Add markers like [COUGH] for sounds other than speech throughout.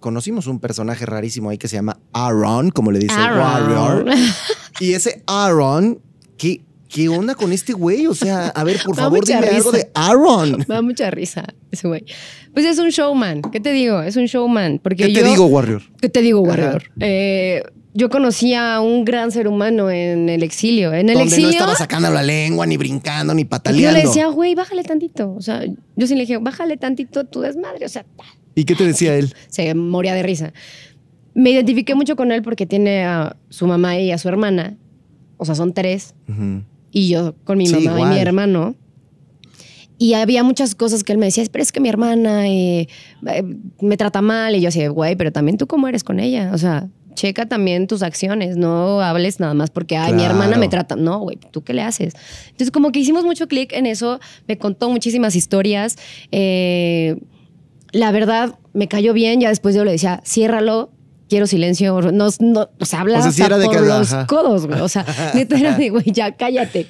conocimos un personaje rarísimo ahí que se llama Aaron, como le dice Warrior. [LAUGHS] Y ese Aaron, ¿qué, onda con este güey? O sea, a ver, por [LAUGHS] favor, dime algo de Aaron. [LAUGHS] Me da mucha risa ese güey. Pues es un showman. ¿Qué te digo? Es un showman. Porque ¿Qué te digo, Warrior? ¿Qué te digo, Warrior? Eh, yo conocía a un gran ser humano en el exilio. En el exilio. no estaba sacando la lengua, ni brincando, ni pataleando. Yo le decía, güey, bájale tantito. O sea, yo sí le dije, bájale tantito tu desmadre. O sea, ¿Y qué te decía él? Se moría de risa. Me identifiqué mucho con él porque tiene a su mamá y a su hermana. O sea, son tres. Y yo con mi mamá y mi hermano. Y había muchas cosas que él me decía, pero es que mi hermana eh, eh, me trata mal. Y yo así, güey, pero también tú cómo eres con ella. O sea, checa también tus acciones, no hables nada más porque, ay, mi hermana me trata. No, güey, ¿tú qué le haces? Entonces, como que hicimos mucho clic en eso, me contó muchísimas historias. Eh, la verdad, me cayó bien. Ya después yo le decía, ciérralo, quiero silencio. No, no, o sea, por los codos, güey. O sea, [LAUGHS] neta era de, güey, ya cállate.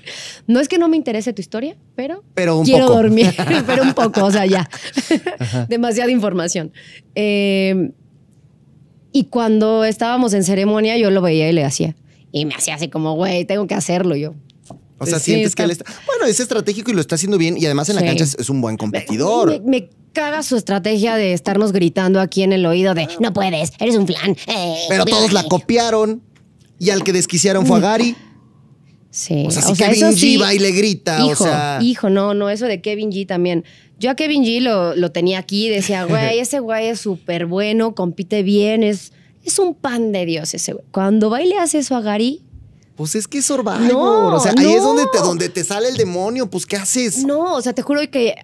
No es que no me interese tu historia, pero, pero un quiero dormir, [LAUGHS] pero un poco, o sea, ya. [LAUGHS] Demasiada información. Em, y cuando estábamos en ceremonia, yo lo veía y le hacía. Y me hacía así como, güey, tengo que hacerlo yo. O sea, sientes que él está. Bueno, es estratégico y lo está haciendo bien. Y además en la cancha es, un buen competidor. me, haga su estrategia de estarnos gritando aquí en el oído de no puedes, eres un flan. Eh, Pero todos la copiaron y al que desquiciaron fue a Gary. Sí. O sea, Kevin G va y le grita. Hijo, hijo, no, no, eso de Kevin G también. Yo a Kevin G lo, lo tenía aquí, decía, güey, [LAUGHS] ese güey es súper bueno, compite bien, es, es un pan de Dios ese güey. Cuando baile hace eso a Gary, pues es que es o sea, ahí es donde donde te sale el demonio. Pues, ¿qué haces? No, o sea, te juro que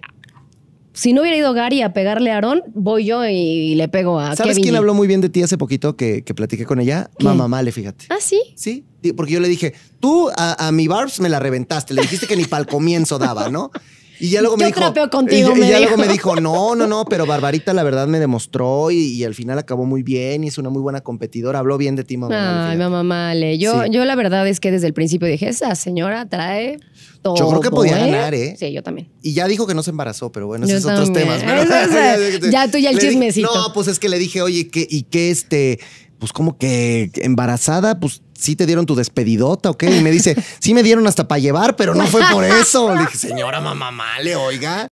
si no hubiera ido Gary a pegarle a Aarón, voy yo y, le pego a ¿Sabes quién habló muy bien de ti hace poquito que, platiqué con ella? Mamá Male, fíjate. ¿Ah, sí? Sí, porque yo le dije, tú a, a mi Barbs me la reventaste. Le dijiste que ni para el comienzo daba, ¿no? [LAUGHS] Y ya luego me Yo dijo. Trapeo contigo, ya me dijo, no, no, no, pero [LAUGHS] Barbarita la verdad me demostró y, al final acabó muy bien y es una muy buena competidora. Habló bien de ti, mamá. Ay, mamá, male. Yo, la verdad es que desde el principio dije, esa señora trae. Todo, yo creo que podía ¿eh?". ganar, ¿eh? Sí, yo también. Y ya dijo que no se embarazó, pero bueno, esos son otros temas. [LAUGHS] Eh, ya tú ya el chismecito. no, pues es que le dije, oye, ¿y qué este? Pues como que embarazada, pues ¿sí te dieron tu despedidota o Y me dice, sí me dieron hasta para llevar, pero no fue por eso. Le dije, señora mamá, le oiga.